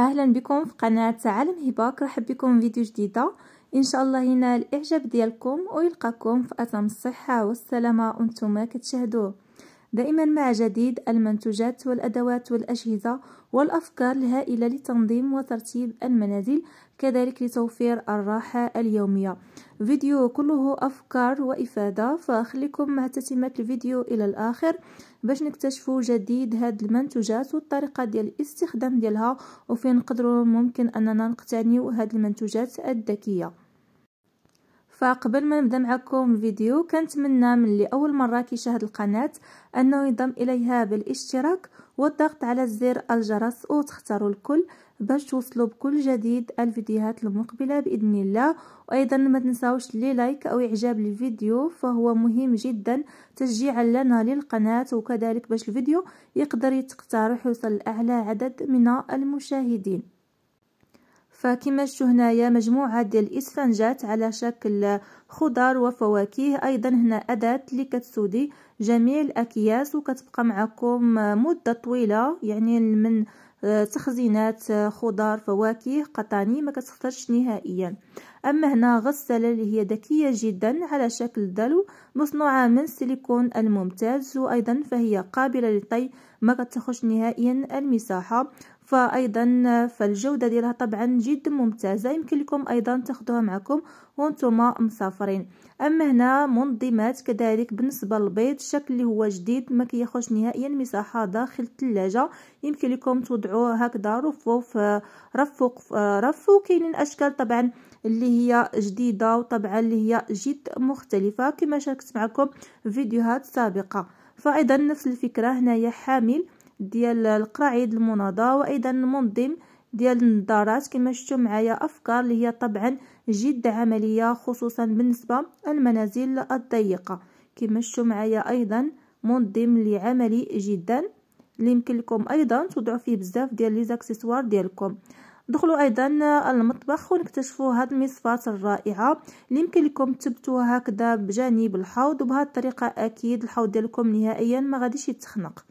اهلا بكم في قناة عالم هباك رحب بكم فيديو جديدة ان شاء الله ينال الاعجاب ديالكم ويلقاكم في اتم الصحة والسلامة وانتم كتشاهدوه دائما مع جديد المنتجات والأدوات والأجهزة والأفكار الهائلة لتنظيم وترتيب المنازل كذلك لتوفير الراحة اليومية فيديو كله أفكار وإفادة فخليكم مع تتمة الفيديو إلى الآخر باش نكتشفوا جديد هاد المنتوجات والطريقة ديال الاستخدام ديالها وفين قدروا ممكن أننا نقتنيو هاد المنتوجات الذكية فقبل ما نبدا معكم الفيديو كنتمنى من اللي اول مره كيشاهد القناه انه ينضم اليها بالاشتراك والضغط على زر الجرس وتختاروا الكل باش توصلوا بكل جديد الفيديوهات المقبله باذن الله وايضا ما تنساوش لي لايك او اعجاب للفيديو فهو مهم جدا تشجيعا لنا للقناه وكذلك باش الفيديو يقدر يتقترح ويوصل لاعلى عدد من المشاهدين فكما شفتوا هنايا مجموعة ديال الإسفنجات على شكل خضر وفواكه أيضا هنا أداة اللي كتسودي جميع الأكياس وكتبقى معكم مدة طويلة يعني من آه، تخزينات آه، خضار فواكه قطاني ما كتخسرش نهائيا اما هنا غساله اللي هي ذكيه جدا على شكل دلو مصنوعه من سيليكون الممتاز وايضا فهي قابله للطي ما كتخش نهائيا المساحه فايضا فالجوده ديالها طبعا جد ممتازه يمكن لكم ايضا تاخذوها معكم وانتم مسافرين اما هنا منظمات كذلك بالنسبه للبيض الشكل اللي هو جديد ما كياخذش نهائيا مساحه داخل الثلاجه يمكن لكم توضعوه هكذا رفوف رفوق رف وكاينين اشكال طبعا اللي هي جديده وطبعا اللي هي جد مختلفه كما شاركت معكم فيديوهات سابقه فايضا نفس الفكره هنايا حامل ديال القراعيد المناضه وايضا المنظم ديال النظارات كما شفتوا معايا افكار اللي هي طبعا جد عمليه خصوصا بالنسبه للمنازل الضيقه كما شفتوا معايا ايضا منظم اللي عملي جدا اللي يمكن لكم ايضا توضعوا فيه بزاف ديال لي زاكسيسوار ديالكم دخلوا ايضا المطبخ ونكتشفوا هاد المصفات الرائعه اللي يمكن لكم تبتوها هكذا بجانب الحوض وبهذه الطريقه اكيد الحوض ديالكم نهائيا ما غاديش يتخنق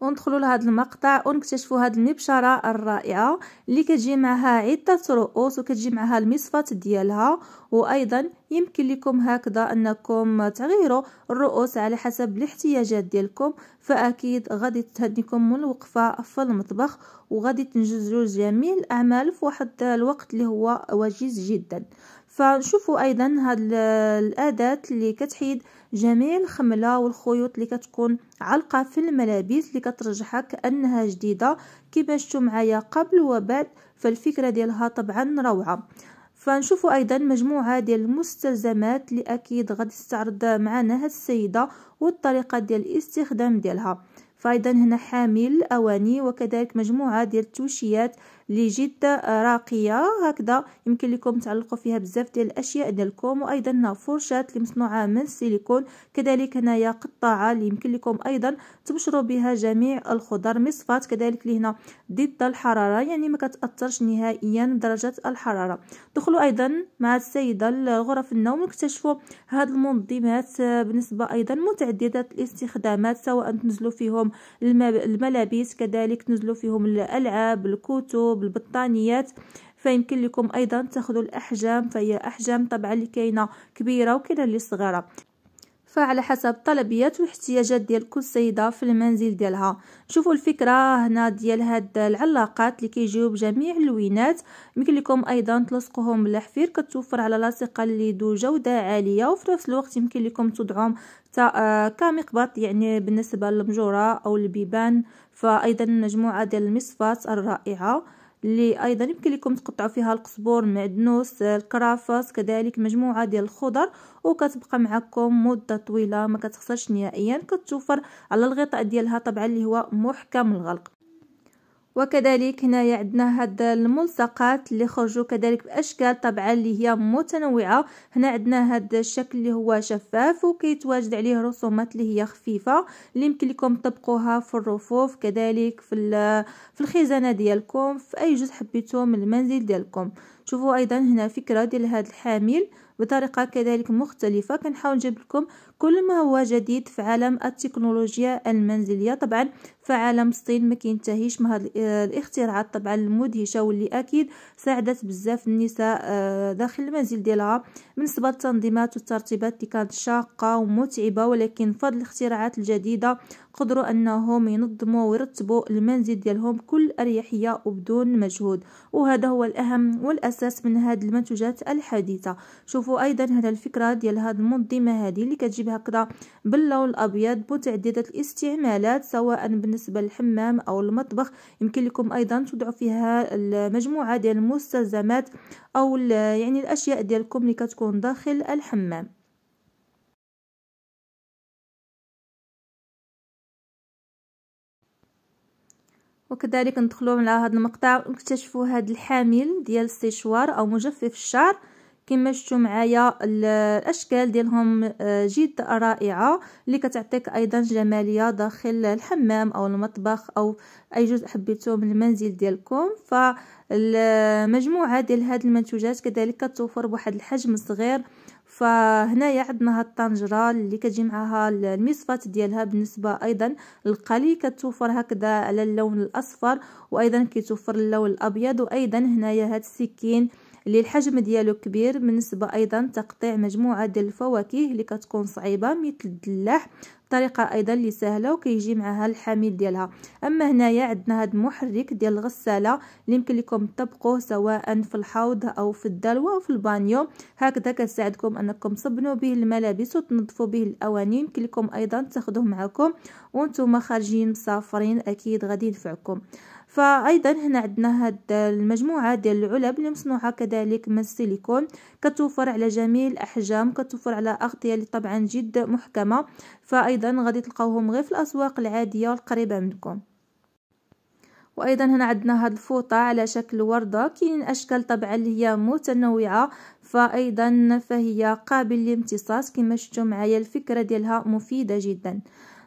وندخلوا لهذا المقطع ونكتشفوا هذه المبشره الرائعه اللي كتجي معها عده رؤوس وكتجي معها المصفات ديالها وايضا يمكن لكم هكذا انكم تغيروا الرؤوس على حسب الاحتياجات ديالكم فاكيد غادي تهدنيكم من الوقفه في المطبخ وغادي تنجزوا جميع الاعمال في واحد الوقت اللي هو وجيز جدا فنشوفوا ايضا هاد الاداه اللي كتحيد جميع الخمله والخيوط اللي كتكون علقه في الملابس اللي كترجحك انها جديده كما شفتوا معايا قبل وبعد فالفكره ديالها طبعا روعه فنشوفوا ايضا مجموعه ديال المستلزمات اللي اكيد غادي تستعرض معنا هاد السيده والطريقه ديال الاستخدام ديالها فايضا هنا حامل الاواني وكذلك مجموعه ديال التوشيات اللي جد آه، راقيه هكذا يمكن لكم تعلقوا فيها بزاف ديال الاشياء ديالكم وايضا فرشات اللي مصنوعه من السيليكون كذلك هنايا قطاعه اللي يمكن لكم ايضا تبشروا بها جميع الخضر مصفات كذلك اللي هنا ضد الحراره يعني ما كتاثرش نهائيا بدرجه الحراره دخلوا ايضا مع السيده لغرف النوم اكتشفوا هاد المنظمات آه، بالنسبه ايضا متعدده الاستخدامات سواء تنزلوا فيهم الملابس كذلك تنزلوا فيهم الالعاب الكتب بالبطانيات فيمكن لكم ايضا تاخذوا الاحجام فهي احجام طبعا اللي كاينه كبيره وكاينه اللي صغيره فعلى حسب طلبيات والاحتياجات ديال كل سيده في المنزل ديالها شوفوا الفكره هنا ديال هاد العلاقات اللي كيجيو بجميع اللوينات يمكن لكم ايضا تلصقوهم بالحفير كتوفر على لاصقه اللي ذو جوده عاليه وفي نفس الوقت يمكن لكم تدعم آه، كمقبط يعني بالنسبه للمجوره او البيبان فايضا مجموعه ديال المصفات الرائعه اللي ايضا يمكن لكم تقطعوا فيها القزبر معدنوس الكرافس كذلك مجموعه ديال الخضر وكتبقى معكم مده طويله ما كتخسرش نهائيا كتوفر على الغطاء ديالها طبعا اللي هو محكم الغلق وكذلك هنا عندنا هاد الملصقات اللي خرجوا كذلك باشكال طبعا اللي هي متنوعه هنا عندنا هاد الشكل اللي هو شفاف وكيتواجد عليه رسومات اللي هي خفيفه اللي يمكن لكم تطبقوها في الرفوف كذلك في في الخزانه ديالكم في اي جزء حبيتوه من المنزل ديالكم شوفوا ايضا هنا فكره ديال هاد الحامل بطريقه كذلك مختلفه كنحاول نجيب لكم كل ما هو جديد في عالم التكنولوجيا المنزلية طبعا فعالم الصين ما كينتهيش من هاد الاختراعات طبعا المدهشه واللي اكيد ساعدت بزاف النساء آه، داخل المنزل ديالها بالنسبه للتنظيمات والترتيبات اللي كانت شاقه ومتعبه ولكن بفضل الاختراعات الجديده قدروا انهم ينظموا ويرتبوا المنزل ديالهم بكل اريحيه وبدون مجهود وهذا هو الاهم والاساس من هاد المنتوجات الحديثه شوفوا ايضا هنا الفكره ديال هاد المنظمه هذه اللي كتجيب كتجيب هكذا باللون الابيض متعدده الاستعمالات سواء بالنسبه للحمام او المطبخ يمكن لكم ايضا تضعوا فيها المجموعه ديال المستلزمات او يعني الاشياء ديالكم اللي كتكون داخل الحمام وكذلك ندخلوا على هذا المقطع ونكتشفوا هذا الحامل ديال السيشوار او مجفف الشعر كما شفتوا معايا الاشكال ديالهم آه، جد رائعه اللي كتعطيك ايضا جماليه داخل الحمام او المطبخ او اي جزء حبيتوه من المنزل ديالكم فالمجموعه ديال هاد المنتوجات كذلك كتوفر بواحد الحجم صغير فهنايا عندنا هاد الطنجره اللي كتجي معاها المصفات ديالها بالنسبه ايضا القلي كتوفر هكذا على اللون الاصفر وايضا كيتوفر اللون الابيض وايضا هنايا هاد السكين اللي الحجم ديالو كبير بالنسبه ايضا تقطيع مجموعه ديال الفواكه اللي كتكون صعيبه مثل الدلاح طريقه ايضا اللي سهله وكيجي معها الحامل ديالها اما هنايا عندنا هاد المحرك ديال الغساله اللي يمكن لكم تطبقوه سواء في الحوض او في الدلوه او في البانيو هكذا كيساعدكم انكم صبنوا به الملابس وتنظفوا به الاواني يمكن لكم ايضا تاخذوه معكم وانتم خارجين مسافرين اكيد غادي ينفعكم فايضا هنا عندنا هاد المجموعه ديال العلب اللي مصنوعه كذلك من السيليكون كتوفر على جميع الاحجام كتوفر على اغطيه اللي طبعا جد محكمه فايضا ايضا غادي تلقاوهم غير في الاسواق العاديه والقريبه منكم وايضا هنا عندنا هاد الفوطه على شكل ورده كاينين اشكال طبعا اللي هي متنوعه فايضا فهي قابل للامتصاص كما شفتوا معايا الفكره ديالها مفيده جدا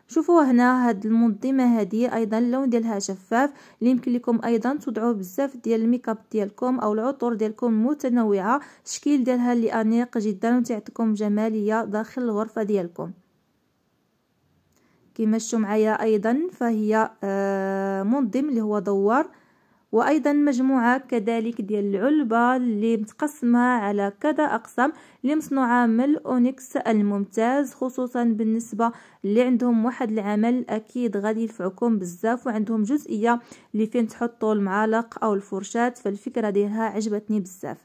شوفوا هنا هاد المنظمه هذه ايضا اللون ديالها شفاف اللي يمكن لكم ايضا تضعوا بزاف ديال الميكاب ديالكم او العطور ديالكم متنوعه الشكل ديالها اللي انيق جدا وتعطيكم جماليه داخل الغرفه ديالكم كيمشوا معايا ايضا فهي آه، منظم اللي هو دوار وايضا مجموعه كذلك ديال العلبه اللي متقسمه على كذا اقسام اللي مصنوعه من الاونكس الممتاز خصوصا بالنسبه اللي عندهم واحد العمل اكيد غادي ينفعكم بزاف وعندهم جزئيه اللي فين تحطوا المعالق او الفرشات فالفكره ديالها عجبتني بزاف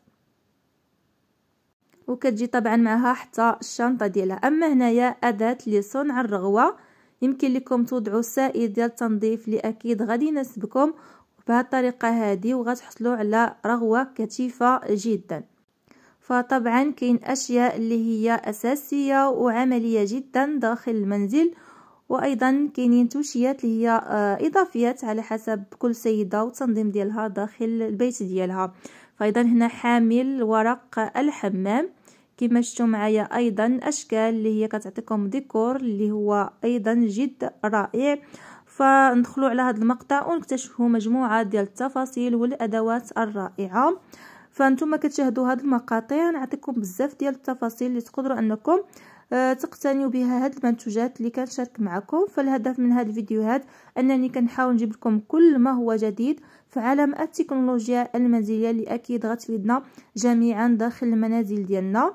وكتجي طبعا معها حتى الشنطه ديالها اما هنايا اداه لصنع الرغوه يمكن لكم توضعوا سائل ديال التنظيف اللي اكيد غادي يناسبكم بهذه الطريقه هذه وغتحصلوا على رغوه كثيفه جدا فطبعا كاين اشياء اللي هي اساسيه وعمليه جدا داخل المنزل وايضا كاينين توشيات اللي هي آه، اضافيات على حسب كل سيده والتنظيم ديالها داخل البيت ديالها فايضا هنا حامل ورق الحمام كما شفتوا معايا ايضا اشكال اللي هي كتعطيكم ديكور اللي هو ايضا جد رائع فندخلوا على هذا المقطع ونكتشفوا مجموعه ديال التفاصيل والادوات الرائعه فانتم كتشاهدوا هاد المقاطع نعطيكم بزاف ديال التفاصيل اللي تقدروا انكم آه، تقتنيوا بها هاد المنتوجات اللي كنشارك معكم فالهدف من هاد الفيديوهات انني كنحاول نجيب لكم كل ما هو جديد في عالم التكنولوجيا المنزليه اللي اكيد غتفيدنا جميعا داخل المنازل ديالنا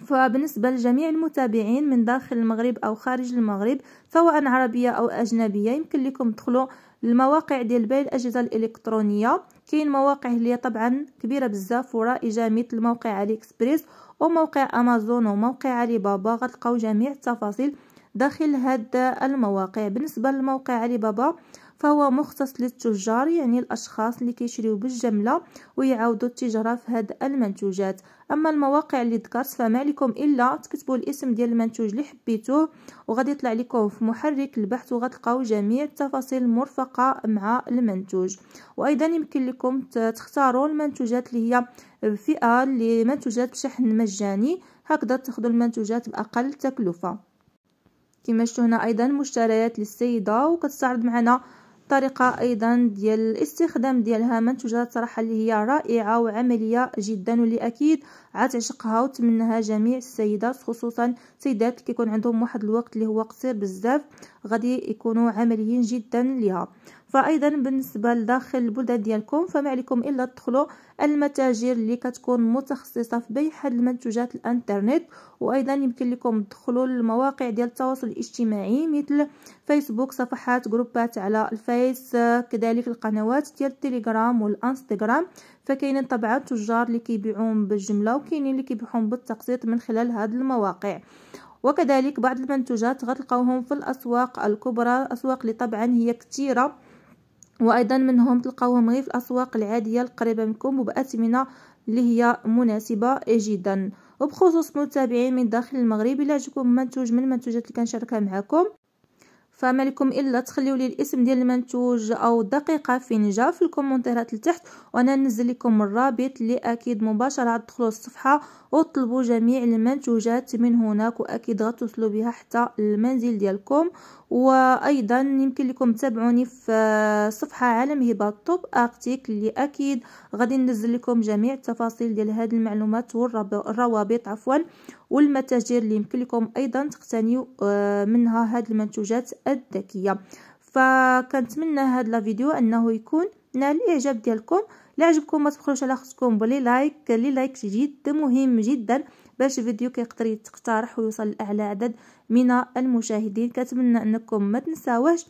فبالنسبة لجميع المتابعين من داخل المغرب أو خارج المغرب سواء عربية أو أجنبية يمكن لكم تدخلوا المواقع ديال بيع الأجهزة الإلكترونية كاين مواقع اللي طبعا كبيرة بزاف ورائجة مثل موقع علي إكسبريس وموقع أمازون وموقع علي بابا غتلقاو جميع التفاصيل داخل هاد المواقع بالنسبة لموقع علي بابا فهو مختص للتجار يعني الأشخاص اللي كيشريو بالجملة ويعاودوا التجارة في هاد المنتوجات أما المواقع اللي ذكرت فما لكم إلا تكتبوا الاسم ديال المنتوج اللي حبيتوه وغادي يطلع لكم في محرك البحث وغتلقاو جميع التفاصيل المرفقة مع المنتوج وأيضا يمكن لكم تختاروا المنتوجات اللي هي فئة لمنتوجات بشحن مجاني هكذا تاخذوا المنتوجات بأقل تكلفة كما شفتوا هنا ايضا مشتريات للسيده وكتستعرض معنا الطريقه أيضا ديال الاستخدام ديالها منتوجات صراحة اللي هي رائعة وعملية جدا واللي أكيد عتعشقها وتمنها جميع السيدات خصوصا سيدات كيكون عندهم واحد الوقت اللي هو قصير بزاف غادي يكونوا عمليين جدا ليها فايضا بالنسبه لداخل البلدان ديالكم فما عليكم الا تدخلوا المتاجر اللي كتكون متخصصه في بيع هذه المنتوجات الانترنت وايضا يمكن لكم تدخلوا المواقع ديال التواصل الاجتماعي مثل فيسبوك صفحات جروبات على الفيس كذلك القنوات ديال التليجرام والانستغرام فكاينين طبعا تجار اللي كيبيعون بالجمله وكاينين اللي كيبيعون بالتقسيط من خلال هاد المواقع وكذلك بعض المنتوجات غتلقاوهم في الاسواق الكبرى اسواق اللي طبعا هي كثيره وايضا منهم تلقاوهم غير في الاسواق العاديه القريبه منكم وباثمنه اللي هي مناسبه جدا وبخصوص متابعين من داخل المغرب الى عجبكم منتوج من المنتوجات اللي كنشاركها معكم فمالكم الا تخليوا لي الاسم ديال المنتوج او الدقيقه فين جا في الكومونتيرات لتحت وانا ننزل لكم الرابط اللي اكيد مباشره تدخلوا الصفحه وطلبوا جميع المنتوجات من هناك واكيد غتوصلوا بها حتى المنزل ديالكم وايضا يمكن لكم تتابعوني في صفحه عالم هبه الطب ارتيك اللي اكيد غادي ننزل لكم جميع التفاصيل ديال هذه المعلومات والروابط عفوا والمتاجر اللي يمكن لكم ايضا تقتنيو آه، منها هاد المنتوجات الذكيه فكنتمنى هاد لا فيديو انه يكون نال الاعجاب ديالكم لا عجبكم ما تبخلوش على خصكم بلي لايك لي لايك جد مهم جدا باش الفيديو كيقدر يتقترح ويوصل لاعلى عدد من المشاهدين كنتمنى انكم ما تنساوش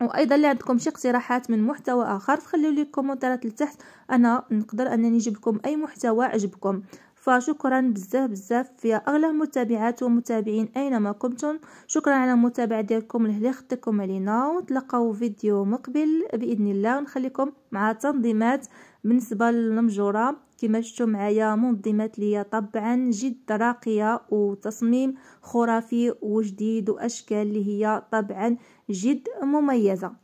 وايضا اللي عندكم شي اقتراحات من محتوى اخر فخليو لي الكومنتات لتحت انا نقدر انني نجيب لكم اي محتوى عجبكم فشكرا بزاف بزاف يا اغلى متابعات ومتابعين اينما كنتم شكرا على المتابعه ديالكم لهلا خدتكم علينا ونتلاقاو فيديو مقبل باذن الله ونخليكم مع تنظيمات بالنسبه للمجوره كما شفتوا معايا منظمات ليا طبعا جد راقيه وتصميم خرافي وجديد واشكال اللي هي طبعا جد مميزه